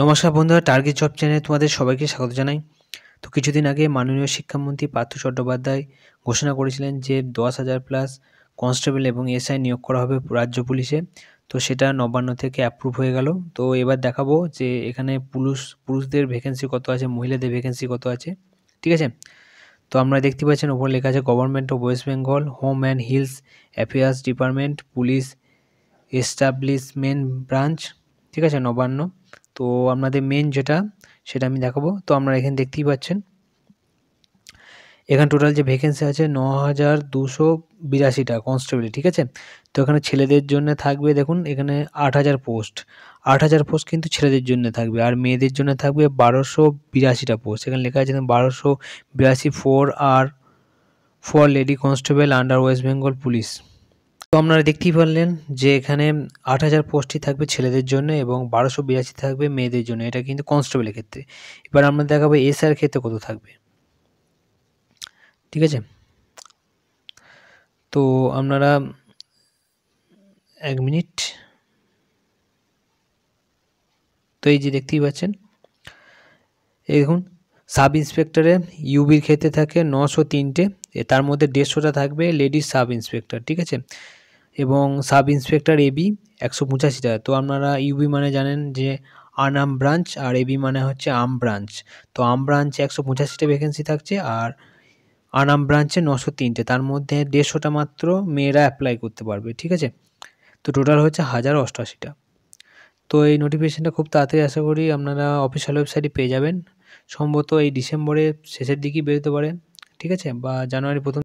নমস্কার বন্ধুরা target job চ্যানেলে তোমাদের সবাইকে স্বাগত জানাই তো কিছুদিন আগে মাননীয় শিক্ষামন্ত্রী পার্থ চট্টোপাধ্যায় ঘোষণা করেছিলেন যে দশ হাজার প্লাস কনস্টেবল এবং এসআই নিয়োগ করা হবে রাজ্য পুলিশে তো সেটা নবান্ন থেকে অ্যাপ্রুভ হয়ে গেল তো এবার দেখাবো যে এখানে পুরুষ পুরুষদের ভ্যাকেন্সি কত আছে মহিলাদের ভ্যাকেন্সি কত আছে ঠিক আছে তো আমরা দেখতে পাচ্ছেন ওপর লেখা আছে government of West Bengal home and hills affairs department police establishment branch ঠিক আছে নবান্ন তো আপনাদের মেন যেটা সেটা আমি দেখাবো তো আপনারা এখানে দেখতেই পাচ্ছেন এখানে টোটাল যে ভ্যাকেন্সি আছে ন হাজার দুশো বিরাশিটা কনস্টেবলে ঠিক আছে তো এখানে ছেলেদের জন্য থাকবে দেখুন এখানে আট হাজার পোস্ট আট হাজার পোস্ট কিন্তু ছেলেদের জন্য থাকবে আর মেয়েদের জন্য থাকবে বারোশো বিরাশিটা পোস্ট এখানে লেখা আছে বারোশো বিরাশি four R for lady constable under West Bengal police তো আপনারা দেখতেই পারলেন যে এখানে আট হাজার পোস্টই থাকবে ছেলেদের জন্য এবং বারোশো বিরাশি থাকবে মেয়েদের জন্য এটা কিন্তু কনস্টেবলের ক্ষেত্রে এবার আমরা দেখাবো এসআর ক্ষেত্রে কত থাকবে ঠিক আছে তো আপনারা এক মিনিট তো এই যে দেখতেই পাচ্ছেন এই দেখুন সাব ইন্সপেক্টরে ইউবির ক্ষেত্রে থাকে নশো তিনটে তার মধ্যে দেড়শোটা থাকবে লেডিস সাব ইন্সপেক্টর ঠিক আছে এবং সাব ইন্সপেক্টর এবি একশো পঁচাশিটা তো আপনারা ইউবি মানে জানেন যে আন আম ব্রাঞ্চ আর এবি মানে হচ্ছে আম ব্রাঞ্চ তো আম ব্রাঞ্চে একশো পঁচাশিটা ভ্যাকেন্সি থাকছে আর আন আম ব্রাঞ্চে নশো তিনটে তার মধ্যে দেড়শোটা মাত্র মেয়েরা অ্যাপ্লাই করতে পারবে ঠিক আছে তো টোটাল হচ্ছে হাজার অষ্টআশিটা তো এই নোটিফিকেশানটা খুব তাড়াতাড়ি আশা করি আপনারা অফিসিয়াল ওয়েবসাইটে পেয়ে যাবেন সম্ভবত এই ডিসেম্বরের শেষের দিকেই বেরোতে পারে ঠিক আছে বা জানুয়ারি প্রথম